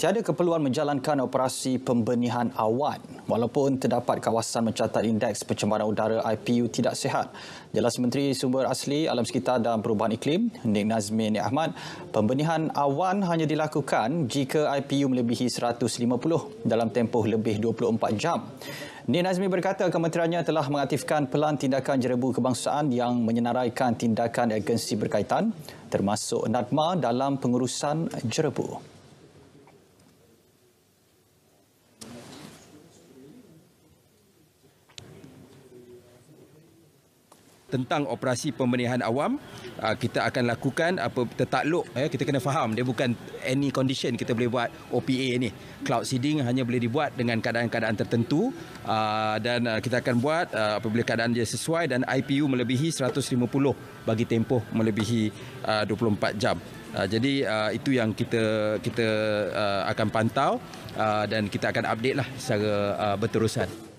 tiada keperluan menjalankan operasi pembenihan awan walaupun terdapat kawasan mencatat indeks pencemaran udara IPU tidak sihat. Jelas Menteri Sumber Asli Alam Sekitar dan Perubahan Iklim, Nik Nazmin Ahmad, pembenihan awan hanya dilakukan jika IPU melebihi 150 dalam tempoh lebih 24 jam. Nik Nazmi berkata kementeriannya telah mengaktifkan pelan tindakan jerebu kebangsaan yang menyenaraikan tindakan agensi berkaitan termasuk NADMA dalam pengurusan jerebu. tentang operasi pemenihan awam ah, kita akan lakukan apa tertakluk ya kita kena faham dia bukan any condition kita boleh buat OPA ni cloud seeding hanya boleh dibuat dengan keadaan-keadaan tertentu ah, dan ah, kita akan buat uh, apabila keadaan dia sesuai dan IPU melebihi 150 bagi tempoh melebihi 24 jam jadi itu yang kita kita akan pantau dan kita akan update lah secara berterusan.